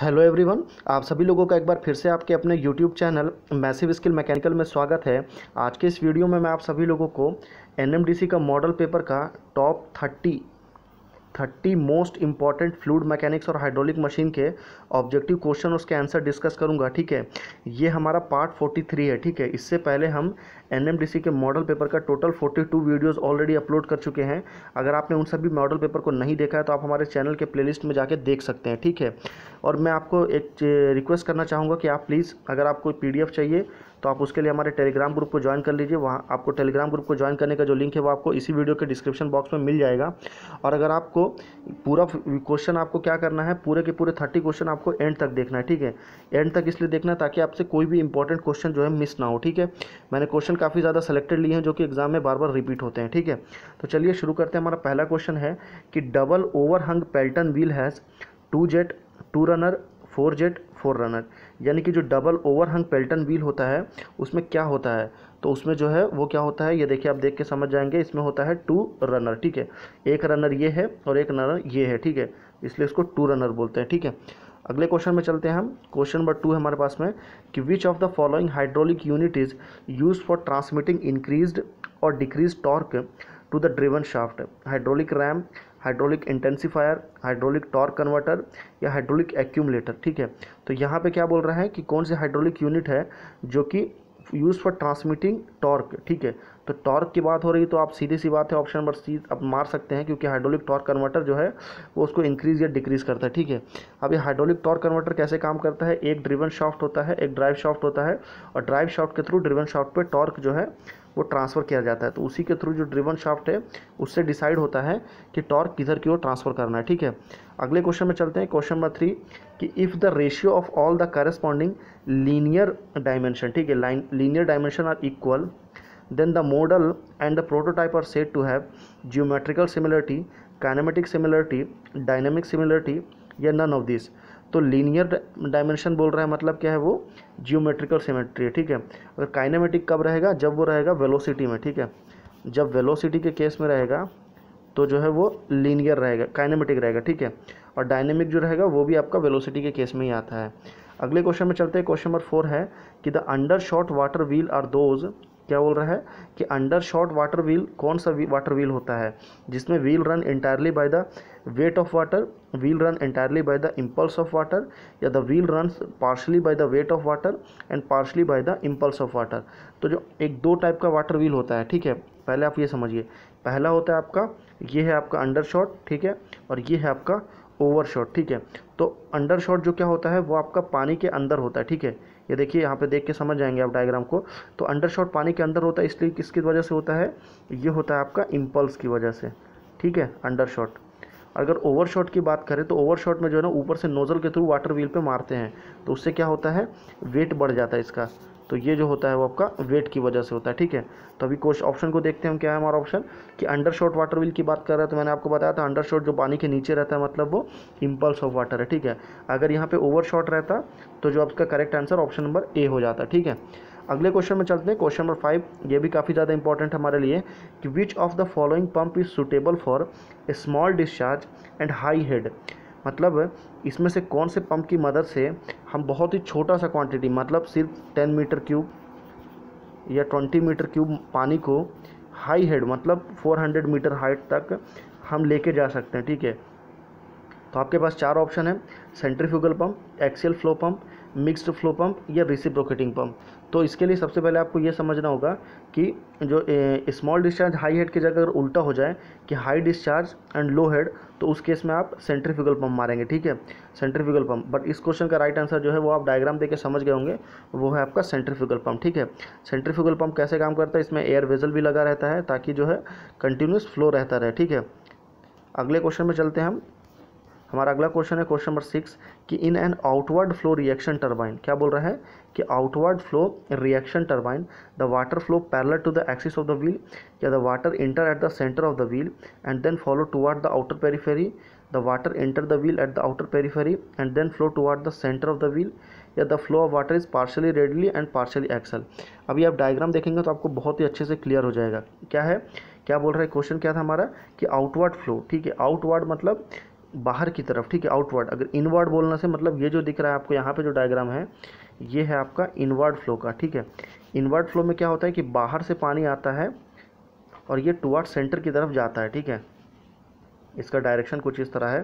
hello everyone आप सभी लोगों का एक बार फिर से आपके अपने YouTube channel massive skill mechanical में स्वागत है आज के इस वीडियो में मैं आप सभी लोगों को एनएमडीसी का मॉडल पेपर का top thirty thirty most important fluid mechanics और हाइड्रोलिक मशीन के ऑब्जेक्टिव क्वेश्चन उसके आंसर डिस्कस करूंगा ठीक है ये हमारा पार्ट फोर्टी थ्री है ठीक है इससे पहले हम एन के मॉडल पेपर का total forty two videos already upload कर चुके हैं अगर आपने उन सभी मॉडल पेपर को नहीं देखा है तो आप हमारे चैनल के प्ले में जाके देख सकते हैं ठीक है और मैं आपको एक रिक्वेस्ट करना चाहूँगा कि आप प्लीज़ अगर आपको पी चाहिए तो आप उसके लिए हमारे टेलीग्राम ग्रुप को ज्वाइन कर लीजिए वहाँ आपको टेलीग्राम ग्रुप को ज्वाइन करने का जो लिंक है वो आपको इसी वीडियो के डिस्क्रिप्शन बॉक्स में मिल जाएगा और अगर आपको पूरा क्वेश्चन आपको क्या करना है पूरे के पूरे थर्टी क्वेश्चन आपको एंड तक देखना है ठीक है एंड तक इसलिए देखना है ताकि आपसे कोई भी इंपॉर्टेंट क्वेश्चन जो है मिस ना हो ठीक है मैंने क्वेश्चन काफ़ी ज़्यादा सेलेक्टेड लिए हैं जो कि एग्जाम में बार बार रिपीट होते हैं ठीक है तो चलिए शुरू करते हैं हमारा पहला क्वेश्चन है कि double overhung Pelton wheel has two jet two runner four jet four runner यानी कि जो डबल ओवरहंग पेल्टन व्हील होता है उसमें क्या होता है तो उसमें जो है वो क्या होता है ये देखिए आप देख के समझ जाएंगे इसमें होता है टू रनर ठीक है एक रनर ये है और एक रनर ये है ठीक है इसलिए इसको टू रनर बोलते हैं ठीक है अगले क्वेश्चन में चलते हैं हम क्वेश्चन नंबर टू हमारे पास में कि which of the following hydraulic unit is use for transmitting increase और decrease torque to the driven shaft hydraulic ram hydraulic intensifier hydraulic torque converter या हाइड्रोलिक एक्यूमलेटर ठीक है तो यहाँ पे क्या बोल रहा है कि कौन से हाइड्रोलिक यूनिट है जो कि यूज़ फॉर ट्रांसमिटिंग टॉर्क ठीक है तो टॉर्क की बात हो रही तो आप सीधी सी बात है ऑप्शन नंबर सी आप मार सकते हैं क्योंकि हाइड्रोलिक टॉर्क कन्वर्टर जो है वो उसको इंक्रीज या डिक्रीज करता है ठीक है अब ये हाइड्रोलिक टॉर्क कन्वर्टर कैसे काम करता है एक ड्रिवन शॉफ्ट होता है एक ड्राइव शॉफ्ट होता है और ड्राइव शॉफ्ट के थ्रू ड्रिवन शॉफ्ट पर टॉर्क जो है वो ट्रांसफ़र किया जाता है तो उसी के थ्रू जो ड्रिवन शाफ्ट है उससे डिसाइड होता है कि टॉर्क किधर की ओर ट्रांसफ़र करना है ठीक है अगले क्वेश्चन में चलते हैं क्वेश्चन नंबर थ्री कि if the ratio of all the corresponding linear dimension ठीक है line linear dimension are equal then the model and the prototype are set to have geometrical similarity kinematic similarity dynamic similarity या none of this तो linear dimension बोल रहा है मतलब क्या है वो जियोमेट्रिकल सिमेट्री है ठीक है अगर काइनेमेटिक कब रहेगा जब वो रहेगा वेलोसिटी में ठीक है जब वेलोसिटी के केस में रहेगा तो जो है वो लीनियर रहेगा काइनेमेटिक रहेगा ठीक है और डायनेमिक जो रहेगा वो भी आपका वेलोसिटी के केस में ही आता है अगले क्वेश्चन में चलते हैं क्वेश्चन नंबर फोर है कि the undershot water wheel are those क्या बोल रहा है कि अंडर शॉर्ट वाटर व्हील कौन सा वाटर व्हील होता है जिसमें wheel run entirely by the weight of water wheel run entirely by the impulse of water या the wheel run partially by the weight of water and partially by the impulse of water तो जो एक दो type का water wheel होता है ठीक है पहले आप ये समझिए पहला होता है आपका ये है आपका अंडर शॉट ठीक है और ये है आपका ओवर शॉट ठीक है तो अंडर शॉट जो क्या होता है वो आपका पानी के अंदर होता है ठीक है ये देखिए यहाँ पे देख के समझ जाएंगे आप डायग्राम को तो अंडरशॉट पानी के अंदर होता है इसलिए किसकी वजह से होता है ये होता है आपका इम्पल्स की वजह से ठीक है अंडरशॉट अगर ओवरशॉट की बात करें तो ओवरशॉट में जो है ना ऊपर से नोज़ल के थ्रू वाटर व्हील पे मारते हैं तो उससे क्या होता है वेट बढ़ जाता है इसका तो ये जो होता है वो आपका वेट की वजह से होता है ठीक है तो अभी क्वेश्चन ऑप्शन को देखते हैं क्या है हमारा ऑप्शन कि अंडर शॉर्ट वाटर व्हील की बात कर रहे हैं तो मैंने आपको बताया था अंडर शॉर्ट जो पानी के नीचे रहता है मतलब वो इम्पल्स ऑफ वाटर है ठीक है अगर यहाँ पर ओवर शॉर्ट रहता तो जो आपका correct answer option number A हो जाता ठीक है अगले क्वेश्चन में चलते हैं क्वेश्चन नंबर फाइव ये भी काफ़ी ज़्यादा इंपॉर्टेंट हमारे लिए कि which of the following pump is suitable for a small discharge and high head मतलब इसमें से कौन से पंप की मदद से हम बहुत ही छोटा सा क्वांटिटी मतलब सिर्फ टेन मीटर क्यूब या ट्वेंटी मीटर क्यूब पानी को हाई हेड मतलब फोर हंड्रेड मीटर हाइट तक हम लेके जा सकते हैं ठीक है तो आपके पास चार ऑप्शन है centrifugal pump axial flow pump mixed flow pump या रिसिप्रोकेटिंग पंप तो इसके लिए सबसे पहले आपको ये समझना होगा कि जो स्मॉल डिस्चार्ज हाई हेड की जगह अगर उल्टा हो जाए कि high discharge and low head तो उस केस में आप सेंट्रीफ्यूगल पंप मारेंगे ठीक है सेंट्रीफ्यूगल पंप बट इस क्वेश्चन का राइट आंसर जो है वो आप डायग्राम देके समझ गए होंगे वो है आपका सेंट्रीफ्यूगल पंप ठीक है सेंट्रीफ्यूगल पंप कैसे काम करता है इसमें एयर वेजल भी लगा रहता है ताकि जो है कंटिन्यूस फ्लो रहता रहे ठीक है अगले क्वेश्चन में चलते हैं हम हमारा अगला क्वेश्चन है क्वेश्चन नंबर सिक्स कि in an outward flow reaction turbine क्या बोल रहा है कि outward flow reaction turbine the water flow parallel to the axis of the wheel या the water enter at the centre of the wheel and then follow toward the outer periphery the water enter the wheel at the outer periphery and then flow toward the centre of the wheel या the flow of water is partially radially and partially axially अभी आप diagram देखेंगे तो आपको बहुत ही अच्छे से clear हो जाएगा क्या है क्या बोल रहा है क्वेश्चन क्या था हमारा कि आउटवर्ड फ्लो ठीक है आउटवर्ड मतलब बाहर की तरफ ठीक है आउटवर्ड अगर इनवर्ड बोलने से मतलब ये जो दिख रहा है आपको यहाँ पे जो डायग्राम है ये है आपका इनवर्ड फ्लो का ठीक है इनवर्ड फ्लो में क्या होता है कि बाहर से पानी आता है और ये टुवर्ड सेंटर की तरफ जाता है ठीक है इसका डायरेक्शन कुछ इस तरह है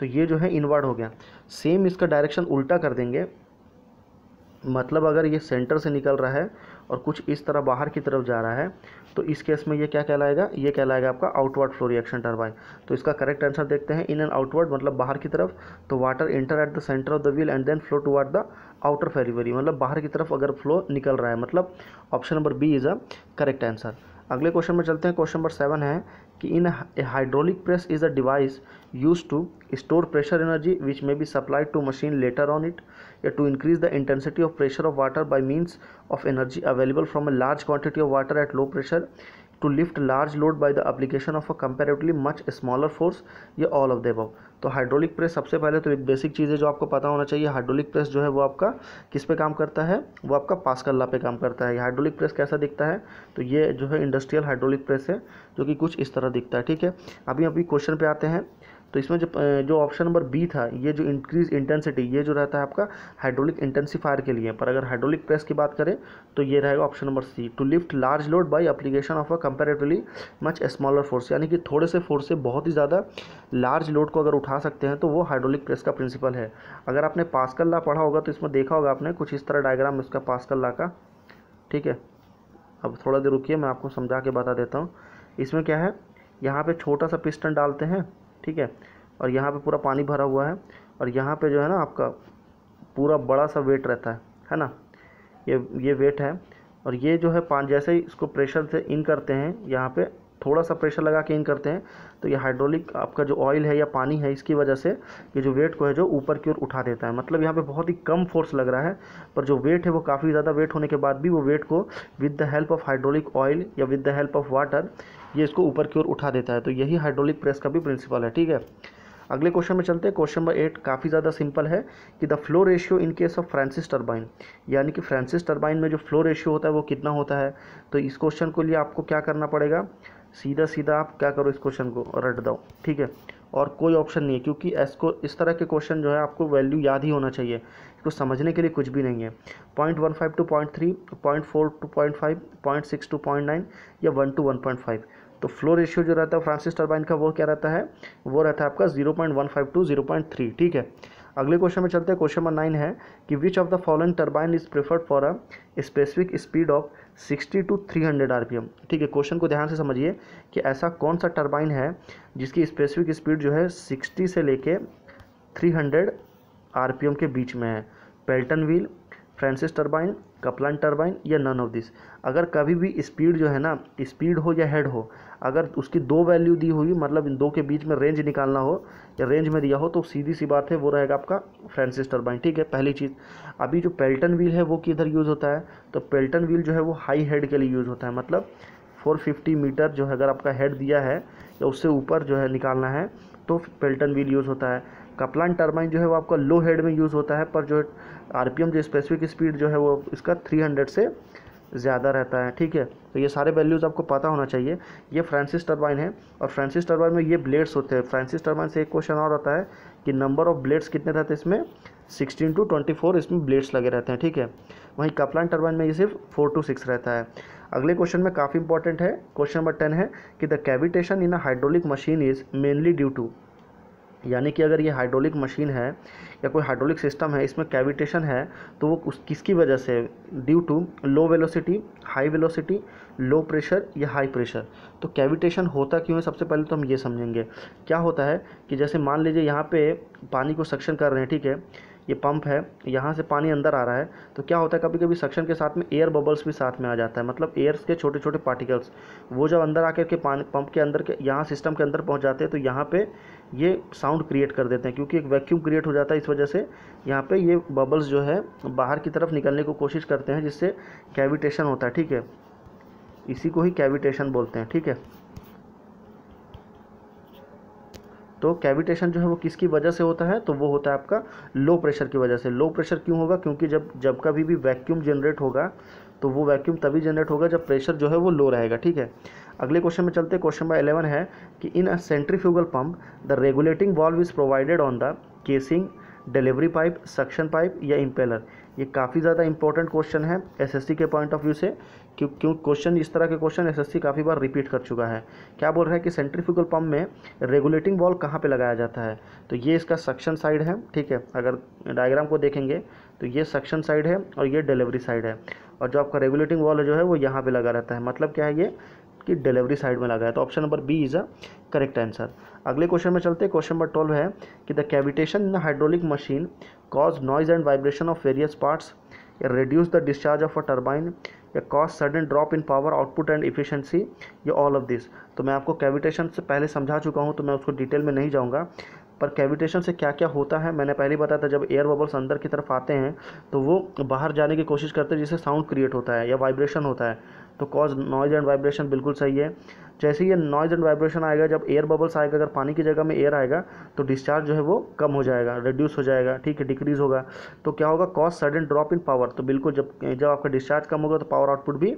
तो ये जो है इनवर्ड हो गया सेम इसका डायरेक्शन उल्टा कर देंगे मतलब अगर ये सेंटर से निकल रहा है और कुछ इस तरह बाहर की तरफ जा रहा है तो इस केस में ये क्या कहलाएगा ये कहलाएगा आपका आउटवर्ड फ्लो रिएक्शन टर्बाइन तो इसका करेक्ट आंसर देखते हैं इन एंड आउटवर्ड मतलब बाहर की तरफ तो water enter at the centre of the wheel and then flow toward the outer periphery मतलब बाहर की तरफ अगर फ्लो निकल रहा है मतलब option number B is a correct answer अगले क्वेश्चन में चलते हैं क्वेश्चन नंबर सेवन है कि in hydraulic press is a device use to store pressure energy which may be supplied to machine later on it या to increase the intensity of pressure of water by means of energy available from a large quantity of water at low pressure to lift large load by the application of a comparatively much smaller force ये all of the above तो hydraulic press सबसे पहले तो एक basic चीज़ है जो आपको पता होना चाहिए हाइड्रोलिक प्रेस जो है वो आपका किस पे काम करता है वो आपका पास्कल्ला पे काम करता है हाइड्रोलिक प्रेस कैसा दिखता है तो ये जो है इंडस्ट्रियल हाइड्रोलिक प्रेस है जो कि कुछ इस तरह दिखता है ठीक है अभी अभी क्वेश्चन पे आते हैं तो इसमें जो जो ऑप्शन नंबर बी था ये जो इंक्रीज इंटेंसिटी ये जो रहता है आपका हाइड्रोलिक इंटेंसिफायर के लिए पर अगर हाइड्रोलिक प्रेस की बात करें तो ये रहेगा option number C to lift large load by application of a comparatively much smaller force यानी कि थोड़े से फोर्स से बहुत ही ज़्यादा लार्ज लोड को अगर उठा सकते हैं तो वो हाइड्रोलिक प्रेस का प्रिंसिपल है अगर आपने पासकल्ला ला पढ़ा होगा तो इसमें देखा होगा आपने कुछ इस तरह डायग्राम इसका पासकल्ला ला का ठीक है अब थोड़ा देर रुकी मैं आपको समझा के बता देता हूँ इसमें क्या है यहाँ पे छोटा सा पिस्टन डालते हैं ठीक है और यहाँ पे पूरा पानी भरा हुआ है और यहाँ पे जो है ना आपका पूरा बड़ा सा वेट रहता है है ना ये ये वेट है और ये जो है पान जैसे ही इसको प्रेशर से इन करते हैं यहाँ पे थोड़ा सा प्रेशर लगा के इन करते हैं तो ये हाइड्रोलिक आपका जो ऑयल है या पानी है इसकी वजह से ये जो वेट को है जो ऊपर की ओर उठा देता है मतलब यहाँ पे बहुत ही कम फोर्स लग रहा है पर जो वेट है वो काफ़ी ज़्यादा वेट होने के बाद भी वो वेट को with the help of hydraulic oil या with the help of water ये इसको ऊपर की ओर उठा देता है तो यही हाइड्रोलिक प्रेस का भी प्रिंसिपल है ठीक है अगले क्वेश्चन में चलते हैं क्वेश्चन नंबर एट काफ़ी ज़्यादा सिंपल है कि the flow ratio in case of Francis turbine यानी कि फ्रांसिस टर्बाइन में जो फ्लो रेशियो होता है वो कितना होता है तो इस क्वेश्चन को लिए आपको क्या करना पड़ेगा सीधा सीधा आप क्या करो इस क्वेश्चन को रट दो ठीक है और कोई ऑप्शन नहीं है क्योंकि इसको इस तरह के क्वेश्चन जो है आपको वैल्यू याद ही होना चाहिए इसको समझने के लिए कुछ भी नहीं है point one five to point three point four to point five point six to point nine या one to one point five तो फ्लो रेशियो जो रहता है फ्रांसिस टर्बाइन का वो क्या रहता है वो रहता है आपका zero point one five to zero point three ठीक है अगले क्वेश्चन में चलते हैं क्वेश्चन नंबर नाइन है कि which of the following turbine is preferred for a specific speed of sixty to three P M ठीक है क्वेश्चन को ध्यान से समझिए कि ऐसा कौन सा टर्बाइन है जिसकी स्पेसिफिक स्पीड जो है सिक्सटी से लेके थ्री पी एम के बीच में है Pelton wheel Francis turbine Kaplan turbine या नन ऑफ दिस अगर कभी भी स्पीड जो है ना स्पीड हो या हेड हो अगर उसकी दो वैल्यू दी हुई मतलब इन दो के बीच में रेंज निकालना हो या रेंज में दिया हो तो सीधी सी बात है वो रहेगा आपका फ्रांसिस टरबाइन ठीक है पहली चीज़ अभी जो पेल्टन व्हील है वो किधर यूज़ होता है तो पेल्टन व्हील जो है वो हाई हेड के लिए यूज़ होता है मतलब 450 मीटर जो है अगर आपका हेड दिया है या उससे ऊपर जो है निकालना है तो पेल्टन व्हील यूज़ होता है कपलान टर्बाइन जो है वो आपका लो हेड में यूज़ होता है पर जो आरपीएम जो स्पेसिफिक स्पीड जो है वो इसका 300 से ज़्यादा रहता है ठीक है तो ये सारे वैल्यूज़ आपको पता होना चाहिए ये फ्रांसिस टर्बाइन है और फ्रांसिस टर्बाइन में ये ब्लेड्स होते हैं फ्रांसिस टर्बाइन से एक क्वेश्चन और आता है कि नंबर ऑफ ब्लेड्स कितने रहते हैं इसमें सिक्सटीन टू ट्वेंटी फोर इसमें ब्लेड्स लगे रहते हैं ठीक है वहीं कपलान टर्बाइन में ये सिर्फ फोर टू सिक्स रहता है अगले क्वेश्चन में काफ़ी इंपॉर्टेंट है क्वेश्चन नंबर टेन है कि the cavitation in a hydraulic machine is mainly due to यानी कि अगर ये हाइड्रोलिक मशीन है या कोई हाइड्रोलिक सिस्टम है इसमें कैविटेशन है तो वो उस किसकी वजह से due to low velocity high velocity low pressure या हाई प्रेशर तो कैविटेशन होता क्यों है सबसे पहले तो हम ये समझेंगे क्या होता है कि जैसे मान लीजिए यहाँ पे पानी को सक्शन कर रहे हैं ठीक है ये पंप है यहाँ से पानी अंदर आ रहा है तो क्या होता है कभी कभी सक्शन के साथ में एयर बबल्स भी साथ में आ जाता है मतलब एयर के छोटे छोटे पार्टिकल्स वो जब अंदर आकर के पानी पंप के अंदर के यहाँ सिस्टम के अंदर पहुँच जाते हैं तो यहाँ पर ये साउंड क्रिएट कर देते हैं क्योंकि एक वैक्यूम क्रिएट हो जाता है इस वजह से यहाँ पर ये बबल्स जो है बाहर की तरफ निकलने को कोशिश करते हैं जिससे कैविटेशन होता है ठीक है इसी को ही कैविटेशन बोलते हैं ठीक है तो कैविटेशन जो है वो किसकी वजह से होता है तो वो होता है आपका लो प्रेशर की वजह से लो प्रेशर क्यों होगा क्योंकि जब जब कभी भी वैक्यूम जनरेट होगा तो वो वैक्यूम तभी जनरेट होगा जब प्रेशर जो है वो लो रहेगा ठीक है अगले क्वेश्चन में चलते क्वेश्चन नंबर इलेवन है कि in a centrifugal pump the regulating valve is provided on the casing delivery pipe suction pipe या इम्पेलर ये काफ़ी ज़्यादा इंपॉर्टेंट क्वेश्चन है एसएससी के पॉइंट ऑफ व्यू से क्यों क्यों क्वेश्चन इस तरह के क्वेश्चन एसएससी काफ़ी बार रिपीट कर चुका है क्या बोल रहा है कि सेंट्रीफ्यूगल पम्प में रेगुलेटिंग वॉल कहाँ पे लगाया जाता है तो ये इसका सक्शन साइड है ठीक है अगर डायग्राम को देखेंगे तो ये सक्शन साइड है और ये डिलीवरी साइड है और जो आपका रेगुलेटिंग वॉल जो है वो यहाँ पर लगा रहता है मतलब क्या है ये की डिलीवरी साइड में लगा है तो option number B is a correct answer अगले क्वेश्चन में चलते हैं क्वेश्चन नंबर ट्वेल्व है कि the cavitation in hydraulic machine cause noise and vibration of various parts या reduce the discharge of a turbine या cause sudden drop in power output and efficiency या all of this तो मैं आपको cavitation से पहले समझा चुका हूँ तो मैं उसको डिटेल में नहीं जाऊँगा पर कैविटेशन से क्या क्या होता है मैंने पहले बताया था जब एयर बबल्स अंदर की तरफ आते हैं तो वो बाहर जाने की कोशिश करते हैं जिससे साउंड क्रिएट होता है या वाइब्रेशन होता है तो कॉज नॉइज़ एंड वाइब्रेशन बिल्कुल सही है जैसे ये नॉइज़ एंड वाइब्रेशन आएगा जब एयर बबल्स आएगा अगर पानी की जगह में एयर आएगा तो डिस्चार्ज जो है वो कम हो जाएगा रिड्यूस हो जाएगा ठीक है डिक्रीज़ होगा तो क्या होगा cause sudden drop in power तो बिल्कुल जब जब आपका डिस्चार्ज कम होगा तो पावर आउटपुट भी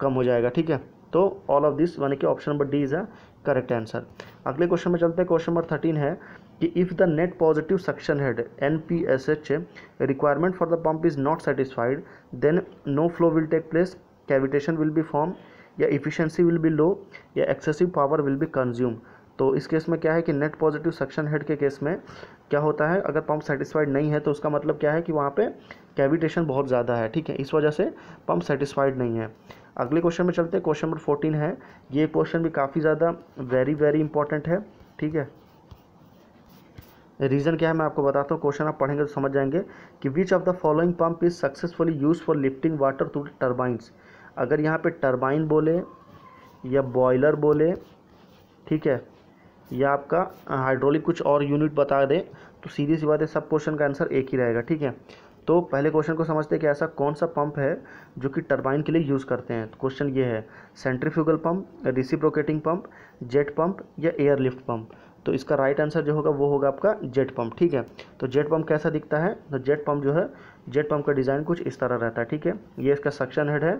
कम हो जाएगा ठीक है तो ऑल ऑफ दिस यानी कि option number D is a correct answer अगले क्वेश्चन में चलते हैं क्वेश्चन नंबर थर्टीन है कि if the net positive suction head N P S H requirement for the pump is not satisfied then no flow will take place cavitation will be form या efficiency will be low या excessive power will be consume तो इस case में क्या है कि net positive suction head के case में क्या होता है अगर पंप सेटिस्फाइड नहीं है तो उसका मतलब क्या है कि वहाँ पे कैविटेशन बहुत ज़्यादा है ठीक है इस वजह से पंप सेटिस्फाइड नहीं है अगले क्वेश्चन में चलते हैं क्वेश्चन नंबर फोर्टीन है ये क्वेश्चन भी काफ़ी ज़्यादा वेरी वेरी इंपॉर्टेंट है ठीक है रीज़न क्या है मैं आपको बताता हूँ क्वेश्चन आप पढ़ेंगे तो समझ जाएंगे कि which of the following pump is successfully use for lifting water through turbines अगर यहाँ पे टर्बाइन बोले या बॉयलर बोले ठीक है या आपका हाइड्रोलिक कुछ और यूनिट बता दें तो सीधी सी बात है सब क्वेश्चन का आंसर एक ही रहेगा ठीक है तो पहले क्वेश्चन को समझते हैं कि ऐसा कौन सा पंप है जो कि टर्बाइन के लिए यूज़ करते हैं तो क्वेश्चन ये है centrifugal pump reciprocating pump jet pump या एयरलिफ्ट पंप तो इसका राइट आंसर जो होगा वो होगा आपका जेट पम्प ठीक है तो जेट पम्प कैसा दिखता है तो जेट पम्प जो है जेट पम्प का डिज़ाइन कुछ इस तरह रहता है ठीक है ये इसका सक्शन हेड है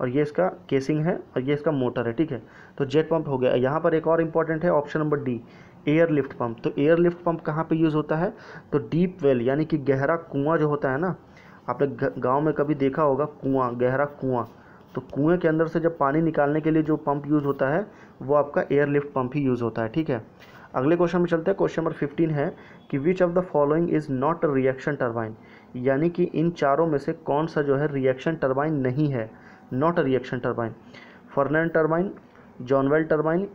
और ये इसका केसिंग है और ये इसका मोटर है ठीक है तो जेट पम्प हो गया यहाँ पर एक और इम्पॉर्टेंट है option number D air lift pump तो एयर लिफ्ट पम्प कहाँ पर यूज़ होता है तो डीप वेल यानी कि गहरा कुआँ जो होता है ना आपने गाँव में कभी देखा होगा कुआँ गहरा कुआँ तो कुएं के अंदर से जब पानी निकालने के लिए जो पंप यूज़ होता है वो आपका एयर लिफ्ट पंप ही यूज़ होता है ठीक है अगले क्वेश्चन में चलते हैं क्वेश्चन नंबर फिफ्टीन है कि which of the following is not a reaction turbine यानी कि इन चारों में से कौन सा जो है रिएक्शन टर्बाइन नहीं है not a reaction turbine Fourneyron turbine Jonval turbine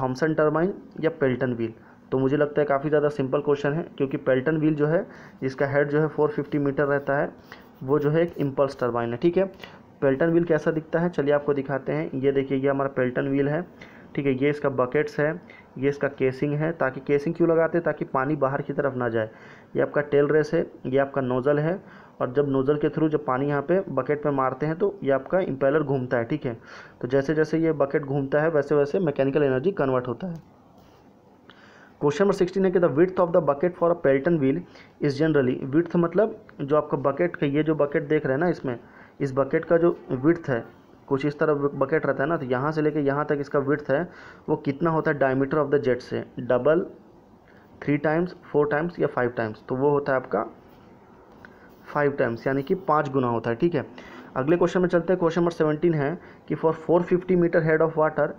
Thomson turbine या पेल्टन व्हील तो मुझे लगता है काफ़ी ज़्यादा सिंपल क्वेश्चन है क्योंकि पेल्टन व्हील जो है जिसका हेड जो है फिफ्टी मीटर रहता है वो जो है एक इम्पल्स टर्बाइन है ठीक है पेल्टन व्हील कैसा दिखता है चलिए आपको दिखाते हैं ये देखिए ये हमारा पेल्टन व्हील है ठीक है ये इसका बकेट्स है ये इसका केसिंग है ताकि केसिंग क्यों लगाते हैं ताकि पानी बाहर की तरफ ना जाए ये आपका टेल रेस है ये आपका नोज़ल है और जब नोज़ल के थ्रू जब पानी यहाँ पे बकेट पे मारते हैं तो ये आपका इम्पेलर घूमता है ठीक है तो जैसे जैसे ये बकेट घूमता है वैसे वैसे मैकेनिकल एनर्जी कन्वर्ट होता है क्वेश्चन नंबर सिक्सटीन है कि the width of the bucket for a Pelton wheel is generally width मतलब जो आपका बकेट का ये जो बकेट देख रहे हैं ना इसमें इस बकेट का जो विथ है कुछ इस तरह बकेट रहता है ना तो यहाँ से लेके यहाँ तक इसका विड्थ है वो कितना होता है डायमीटर ऑफ द जेट से double three times four times या फाइव टाइम्स तो वो होता है आपका फाइव टाइम्स यानी कि पाँच गुना होता है ठीक है अगले क्वेश्चन में चलते हैं क्वेश्चन नंबर सेवनटीन है कि for four fifty metre head of water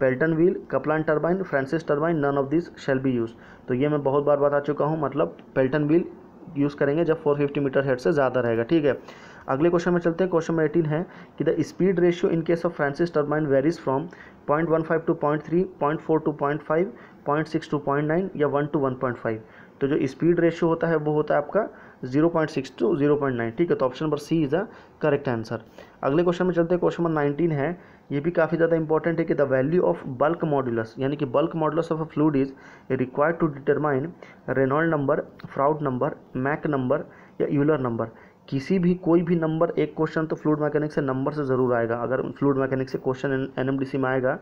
Pelton wheel Kaplan turbine Francis turbine none of this shall be use तो ये मैं बहुत बार बता चुका हूँ मतलब पेल्टन व्हील यूज़ करेंगे जब 450 मीटर हेड से ज़्यादा रहेगा ठीक है अगले क्वेश्चन में चलते हैं क्वेश्चन नंबर एटीन है कि the speed ratio in case of Francis turbine varies from point one five to point three point four to point five point six to point nine या one to one point five तो जो speed ratio होता है वो होता है आपका zero point six to zero point nine ठीक है तो option number C is a correct answer अगले क्वेश्चन में चलते हैं क्वेश्चन नंबर नाइनटीन है ये भी काफ़ी ज़्यादा इंपॉर्टेंट है कि the value of bulk modulus यानी कि bulk modulus of a fluid is required to determine Reynold number Froude number Mach number या यूलर नंबर किसी भी कोई भी नंबर एक क्वेश्चन तो फ्लूड मैकेनिक से नंबर से ज़रूर आएगा अगर फ्लूड मैकेनिक से question N M D C में आएगा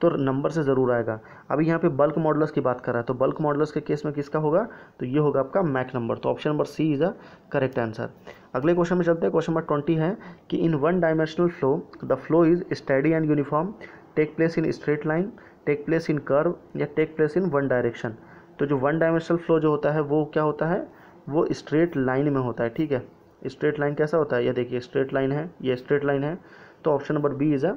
तो नंबर से ज़रूर आएगा अभी यहाँ पे बल्क मॉडल्स की बात कर रहा है तो बल्क मॉडल्स के केस में किसका होगा तो ये होगा आपका मैक नंबर तो option number C is a correct answer अगले क्वेश्चन में चलते हैं क्वेश्चन नंबर ट्वेंटी है कि in one dimensional flow the flow is steady and uniform take place in straight line take place in curve या take place in one direction तो जो one dimensional flow जो होता है वो क्या होता है वो स्ट्रेट लाइन में होता है ठीक है स्ट्रेट लाइन कैसा होता है ये देखिए स्ट्रेट लाइन है ये स्ट्रेट लाइन है तो option number B is a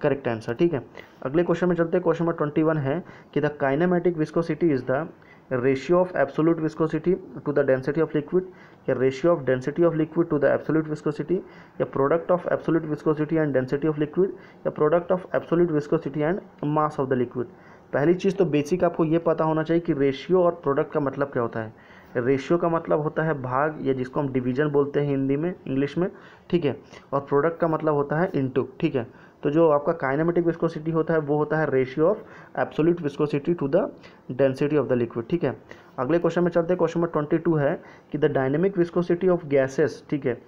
correct answer ठीक है अगले क्वेश्चन में चलते हैं क्वेश्चन नंबर ट्वेंटी वन है कि the kinematic viscosity is the ratio of absolute viscosity to the density of liquid या ratio of density of liquid to the absolute viscosity या product of absolute viscosity and density of liquid या product of absolute viscosity and mass of the liquid पहली चीज़ तो basic आपको ये पता होना चाहिए कि रेशियो और प्रोडक्ट का मतलब क्या होता है रेशियो का मतलब होता है भाग या जिसको हम डिवीजन बोलते हैं हिंदी में इंग्लिश में ठीक है और प्रोडक्ट का मतलब होता है इनटू ठीक है तो जो आपका काइनेमेटिक विस्कोसिटी होता है वो होता है ratio of absolute viscosity to the density of the liquid ठीक है अगले क्वेश्चन में चलते हैं क्वेश्चन नंबर ट्वेंटी टू है कि the dynamic viscosity of gases ठीक है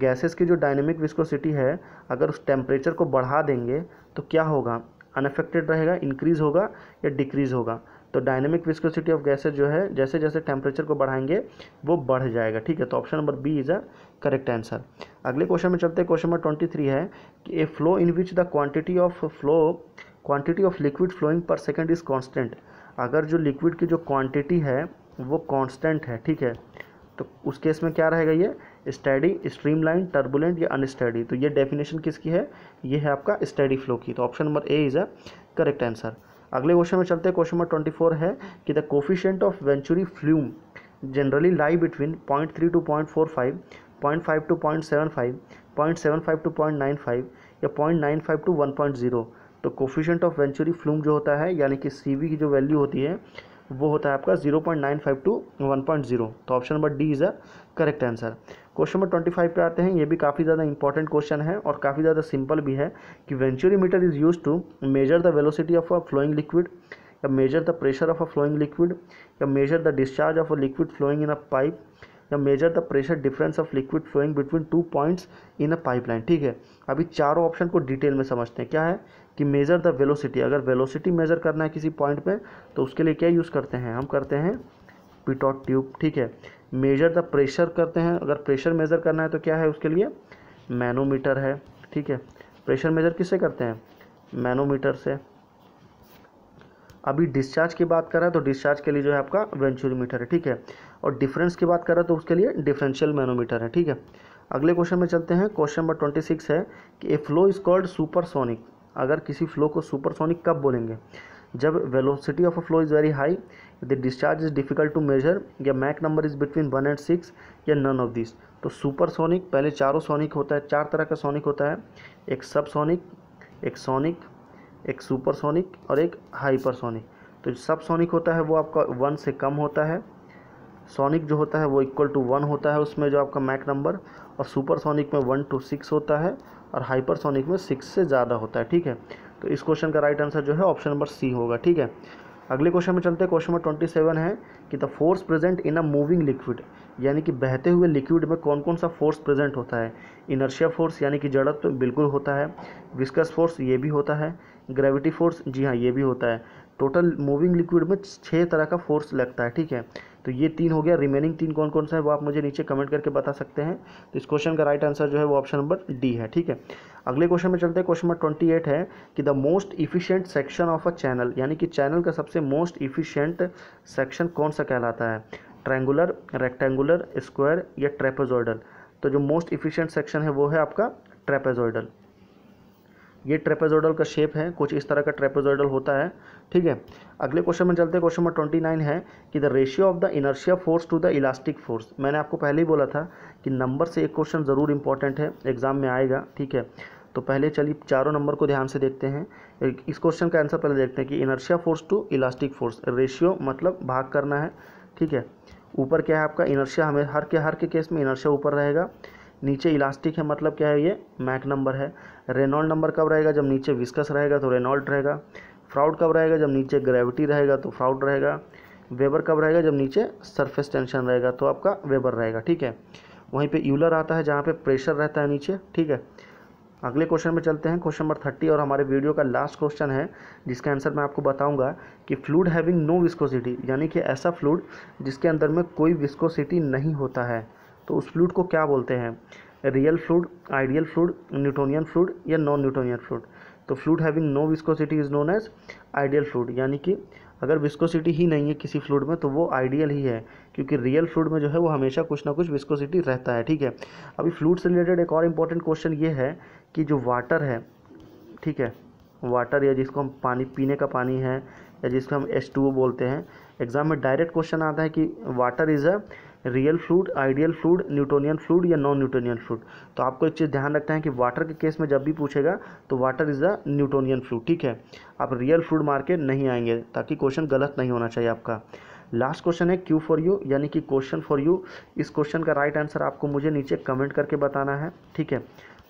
गैसेस की जो डायनेमिक विस्कोसिटी है अगर उस टेम्परेचर को बढ़ा देंगे तो क्या होगा अनफेक्टेड रहेगा इंक्रीज़ होगा या डिक्रीज़ होगा तो डायनेमिक विस्कोसिटी ऑफ गैसेज जो है जैसे जैसे टेम्परेचर को बढ़ाएंगे वो बढ़ जाएगा ठीक है तो option number B is a correct answer अगले क्वेश्चन में चलते हैं क्वेश्चन नंबर ट्वेंटी थ्री है कि a flow in which the quantity of flow quantity of liquid flowing per second is constant अगर जो लिक्विड की जो क्वांटिटी है वो कांस्टेंट है ठीक है तो उस केस में क्या रहेगा ये स्टडी स्ट्रीमलाइन टर्बुलेंट या अनस्टडी तो ये डेफिनेशन किसकी है ये है आपका स्टडी फ्लो की तो option number A is a correct answer अगले क्वेश्चन में चलते हैं क्वेश्चन नंबर ट्वेंटी फोर है कि the coefficient of venturi flume generally lie between point three two point four five point five to point seven five point seven five to point nine five या point nine five two one point zero तो coefficient of venturi flume जो होता है यानी कि सी की जो value होती है वो होता है आपका zero point nine five two one point zero तो option number D is a correct answer question number twenty five पे आते हैं ये भी काफ़ी ज़्यादा इंपॉर्टेंट क्वेश्चन है और काफ़ी ज़्यादा सिंपल भी है कि venturi meter is use to measure the velocity of a flowing liquid या measure the pressure of a flowing liquid या measure the discharge of a liquid flowing in a pipe या measure the pressure difference of liquid flowing between two points in a pipeline ठीक है अभी चारों option को detail में समझते हैं क्या है कि मेजर द वेलोसिटी अगर वेलोसिटी मेजर करना है किसी पॉइंट पे तो उसके लिए क्या यूज़ करते हैं हम करते हैं पिटॉट ट्यूब ठीक है मेजर द प्रेशर करते हैं अगर प्रेशर मेजर करना है तो क्या है उसके लिए मैनोमीटर है ठीक है प्रेशर मेजर किससे करते हैं मैनोमीटर से अभी डिस्चार्ज की बात करें तो डिस्चार्ज के लिए जो है आपका वेंचुरीमीटर है ठीक है और डिफरेंस की बात करें तो उसके लिए डिफरेंशियल मैनोमीटर है ठीक है अगले क्वेश्चन में चलते हैं क्वेश्चन नंबर ट्वेंटी सिक्स है कि a flow is called supersonic अगर किसी फ्लो को सुपरसोनिक कब बोलेंगे जब velocity of a flow is very high the discharge is difficult to measure या Mach number is between one and six या नन ऑफ दिस तो सुपर सोनिक पहले चारों सोनिक होता है चार तरह का सोनिक होता है एक सब सोनिक एक सोनिक एक सुपरसोनिक और एक हाइपरसोनिक तो सब सोनिक होता है वो आपका वन से कम होता है सोनिक जो होता है वो इक्वल टू वन होता है उसमें जो आपका मैक नंबर और सुपरसोनिक में वन टू सिक्स होता है और हाइपरसोनिक में सिक्स से ज़्यादा होता है ठीक है तो इस क्वेश्चन का राइट आंसर जो है ऑप्शन नंबर सी होगा ठीक है अगले क्वेश्चन में चलते हैं क्वेश्चन नंबर ट्वेंटी सेवन है कि the force present in a moving liquid यानी कि बहते हुए लिक्विड में कौन कौन सा फोर्स प्रेजेंट होता है इनर्शिया फोर्स यानी कि जड़त तो बिल्कुल होता है विस्कस फोर्स ये भी होता है ग्रेविटी फोर्स जी हाँ ये भी होता है टोटल मूविंग लिक्विड में छः तरह का फोर्स लगता है ठीक है तो ये तीन हो गया रिमेनिंग तीन कौन कौन सा है वो आप मुझे नीचे कमेंट करके बता सकते हैं तो इस क्वेश्चन का राइट आंसर जो है वो ऑप्शन नंबर डी है ठीक है अगले क्वेश्चन में चलते हैं क्वेश्चन नंबर ट्वेंटी एट है कि the most efficient section of a channel यानी कि चैनल का सबसे मोस्ट इफिशियंट सेक्शन कौन सा कहलाता है ट्रैंगुलर रेक्टेंगुलर स्क्वायर या ट्रेपेजॉइडल तो जो मोस्ट इफिशियंट सेक्शन है वो है आपका ट्रेपेजॉइडल ये ट्रेपेजोडल का शेप है कुछ इस तरह का ट्रेपेजोडल होता है ठीक है अगले क्वेश्चन में चलते हैं क्वेश्चन नंबर ट्वेंटी नाइन है कि the ratio of the inertia force to the elastic force मैंने आपको पहले ही बोला था कि नंबर से एक क्वेश्चन ज़रूर इंपॉर्टेंट है एग्जाम में आएगा ठीक है तो पहले चलिए चारों नंबर को ध्यान से देखते हैं इस क्वेश्चन का आंसर पहले देखते हैं कि inertia force to elastic force ratio मतलब भाग करना है ठीक है ऊपर क्या है आपका इनर्शिया हमें हर के हर के केस में इनर्शिया ऊपर रहेगा नीचे इलास्टिक है मतलब क्या है ये मैक नंबर है रेनॉल्ड नंबर कब रहेगा जब नीचे विस्कस रहेगा तो रेनॉल्ड रहेगा फ्राउड कब रहेगा जब नीचे ग्रेविटी रहेगा तो फ्राउड रहेगा वेबर कब रहेगा जब नीचे सरफेस टेंशन रहेगा तो आपका वेबर रहेगा ठीक है वहीं पे यूलर आता है जहाँ पे प्रेशर रहता है नीचे ठीक है अगले क्वेश्चन में चलते हैं क्वेश्चन नंबर थर्टी और हमारे वीडियो का लास्ट क्वेश्चन है जिसका आंसर मैं आपको बताऊंगा कि फ्लूड हैविंग नो विस्कोसिटी यानी कि ऐसा फ्लूड जिसके अंदर में कोई विस्कोसिटी नहीं होता है तो उस फ्लूड को क्या बोलते हैं real fluid ideal fluid Newtonian fluid या नॉन न्यूटोनियन फ्लूड तो fluid having no viscosity is known as ideal fluid यानी कि अगर विस्कोसिटी ही नहीं है किसी फ्लूड में तो वो आइडियल ही है क्योंकि रियल फ्लूड में जो है वो हमेशा कुछ ना कुछ विस्कोसिटी रहता है ठीक है अभी फ्लूड से रिलेटेड एक और इम्पॉर्टेंट क्वेश्चन ये है कि जो वाटर है ठीक है वाटर या जिसको हम पानी पीने का पानी है या जिसको हम एस बोलते हैं एग्ज़ाम में डायरेक्ट क्वेश्चन आता है कि water is a real fluid ideal fluid Newtonian fluid या नॉन न्यूटोनियन फ्लूड तो आपको एक चीज़ ध्यान रखना है कि वाटर के केस में जब भी पूछेगा तो water is the Newtonian fluid ठीक है आप रियल फ्लूड मार के नहीं आएंगे ताकि क्वेश्चन गलत नहीं होना चाहिए आपका लास्ट क्वेश्चन है क्यू फॉर यू यानी कि क्वेश्चन फॉर यू इस क्वेश्चन का राइट right आंसर आपको मुझे नीचे कमेंट करके बताना है ठीक है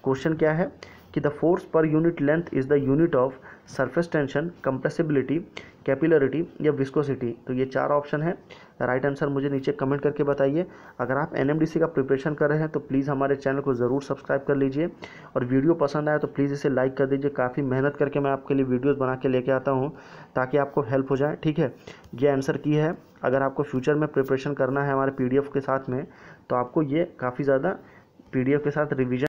क्वेश्चन क्या है कि the force per unit length is the unit of surface tension compressibility capillarity या विस्कोसिटी तो ये चार ऑप्शन है राइट आंसर मुझे नीचे कमेंट करके बताइए अगर आप एन का प्रिपरेशन कर रहे हैं तो प्लीज़ हमारे चैनल को ज़रूर सब्सक्राइब कर लीजिए और वीडियो पसंद आए तो प्लीज़ इसे लाइक कर दीजिए काफ़ी मेहनत करके मैं आपके लिए वीडियोस बना के लेके आता हूँ ताकि आपको हेल्प हो जाए ठीक है ये आंसर की है अगर आपको फ्यूचर में प्रिपरेशन करना है हमारे पी के साथ में तो आपको ये काफ़ी ज़्यादा पी के साथ रिविजन